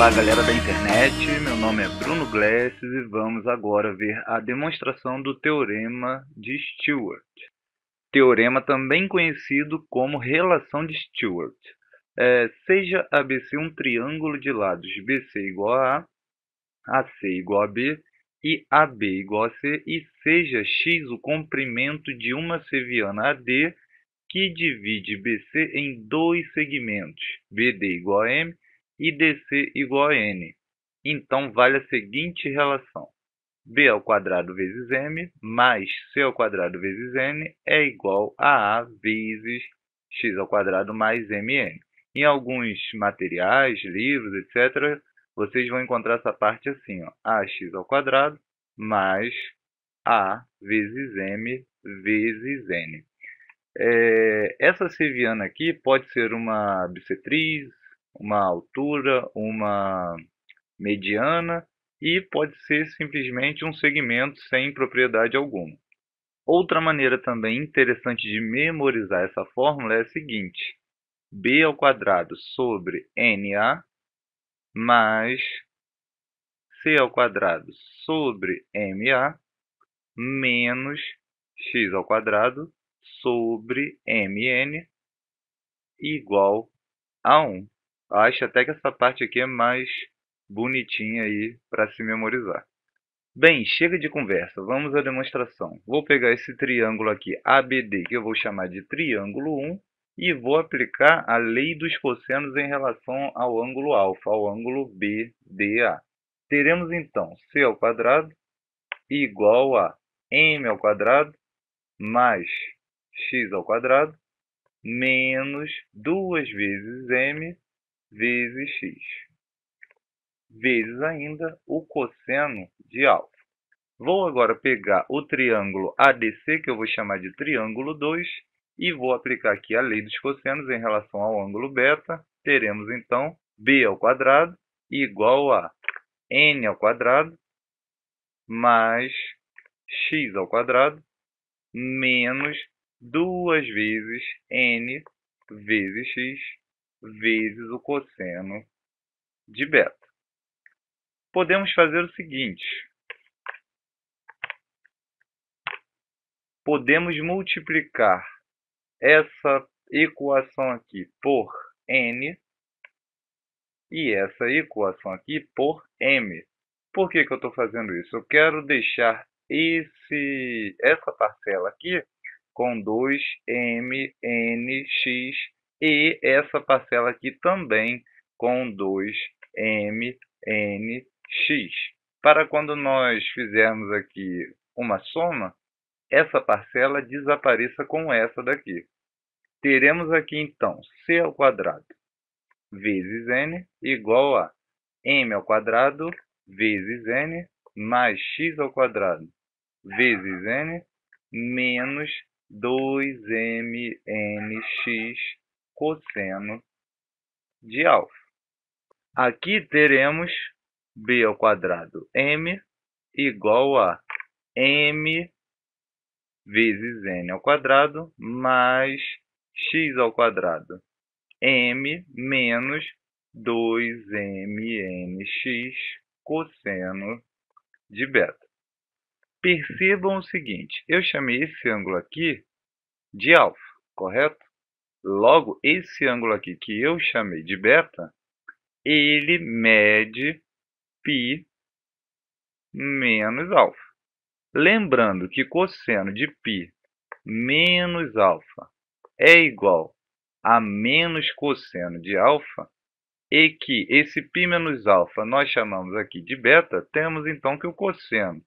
Olá, galera da internet. Meu nome é Bruno Glesses e vamos agora ver a demonstração do teorema de Stewart. Teorema também conhecido como relação de Stewart. É, seja ABC um triângulo de lados BC igual a A, AC igual a B e AB igual a C, e seja X o comprimento de uma seviana AD que divide BC em dois segmentos, BD igual a M dc igual a N. Então, vale a seguinte relação. B ao quadrado vezes M mais C ao quadrado vezes N é igual a A vezes X ao quadrado mais MN. Em alguns materiais, livros, etc., vocês vão encontrar essa parte assim, ó, AX ao quadrado mais A vezes M vezes N. É, essa seviana aqui pode ser uma bissetriz, uma altura, uma mediana e pode ser simplesmente um segmento sem propriedade alguma. Outra maneira também interessante de memorizar essa fórmula é a seguinte: b ao quadrado sobre na mais c ao quadrado sobre ma menos x ao quadrado sobre mn igual a 1. Acho até que essa parte aqui é mais bonitinha aí para se memorizar. Bem, chega de conversa, vamos à demonstração. Vou pegar esse triângulo aqui, ABD, que eu vou chamar de triângulo 1, e vou aplicar a lei dos cossenos em relação ao ângulo alfa, ao ângulo BDA. Teremos então C ao quadrado igual a m ao quadrado mais x ao quadrado menos duas vezes m vezes x, vezes ainda o cosseno de alfa. Vou agora pegar o triângulo ADC, que eu vou chamar de triângulo 2, e vou aplicar aqui a lei dos cossenos em relação ao ângulo beta. Teremos, então, b ao quadrado igual a n ao quadrado mais x ao quadrado menos duas vezes n vezes x vezes o cosseno de beta. Podemos fazer o seguinte. Podemos multiplicar essa equação aqui por n e essa equação aqui por m. Por que, que eu estou fazendo isso? Eu quero deixar esse, essa parcela aqui com 2 mnx e essa parcela aqui também com 2mnx. Para quando nós fizermos aqui uma soma, essa parcela desapareça com essa daqui. Teremos aqui então c ao quadrado vezes n igual a m ao quadrado vezes n mais x ao quadrado vezes n menos 2mnx cosseno de alfa. Aqui teremos b ao quadrado m igual a m vezes n ao quadrado mais x ao quadrado m menos 2mnx cosseno de beta. Percebam o seguinte, eu chamei esse ângulo aqui de alfa, correto? Logo, esse ângulo aqui que eu chamei de beta, ele mede π menos alfa. Lembrando que cosseno de π menos alfa é igual a menos cosseno de alfa, e que esse π menos alfa nós chamamos aqui de beta, temos então que o cosseno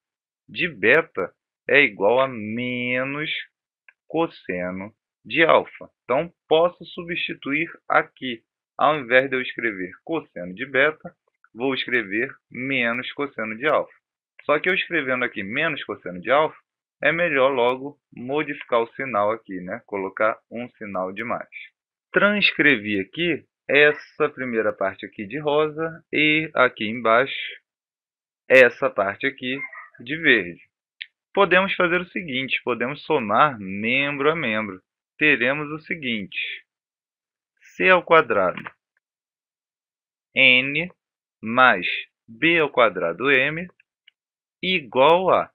de beta é igual a menos cosseno de alfa. Então, posso substituir aqui. Ao invés de eu escrever cosseno de beta, vou escrever menos cosseno de alfa. Só que eu escrevendo aqui menos cosseno de alfa, é melhor logo modificar o sinal aqui, né? colocar um sinal de mais. Transcrevi aqui essa primeira parte aqui de rosa e aqui embaixo essa parte aqui de verde. Podemos fazer o seguinte, podemos somar membro a membro teremos o seguinte: c ao quadrado n mais b ao quadrado m igual a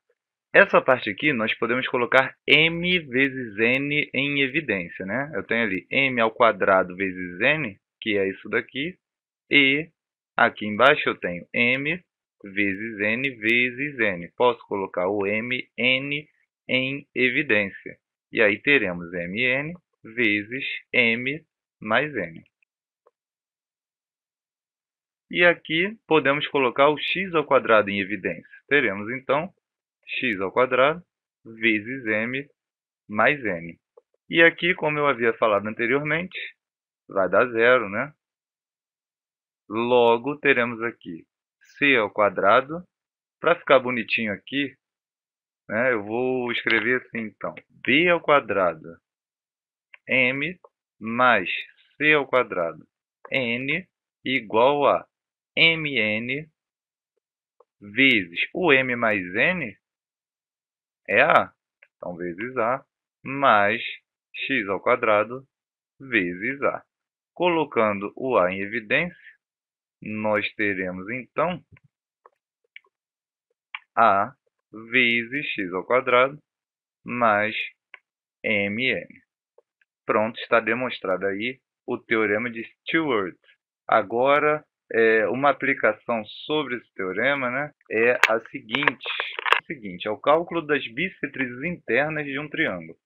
essa parte aqui nós podemos colocar m vezes n em evidência, né? Eu tenho ali m ao quadrado vezes n, que é isso daqui, e aqui embaixo eu tenho m vezes n vezes n. Posso colocar o m, n em evidência. E aí teremos mn vezes m mais n. E aqui podemos colocar o x ao quadrado em evidência. Teremos então x ao quadrado vezes m mais n. E aqui, como eu havia falado anteriormente, vai dar zero, né? Logo teremos aqui c ao quadrado. Para ficar bonitinho aqui, né? Eu vou escrever assim então. B ao quadrado m mais c ao quadrado n igual a mn vezes o m mais n é a, então vezes a, mais x ao quadrado vezes a. Colocando o a em evidência, nós teremos então a vezes x ao quadrado mais mn. Pronto, está demonstrado aí o teorema de Stewart. Agora, é, uma aplicação sobre esse teorema né, é a seguinte. A seguinte, é o cálculo das bissetrizes internas de um triângulo.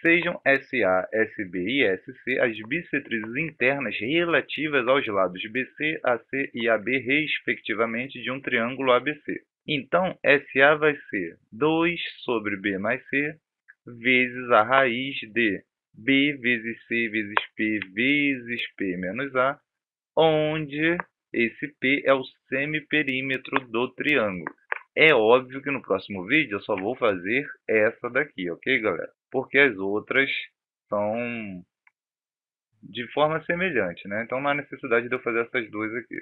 Sejam SA, SB e SC as bissetrizes internas relativas aos lados BC, AC e AB, respectivamente, de um triângulo ABC. Então, SA vai ser 2 sobre B mais C vezes a raiz de B vezes C vezes P vezes P menos A, onde esse P é o semiperímetro do triângulo. É óbvio que no próximo vídeo eu só vou fazer essa daqui, ok, galera? Porque as outras são de forma semelhante, né? Então não há necessidade de eu fazer essas duas aqui.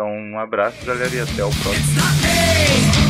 Então, um abraço, galera, e até o próximo.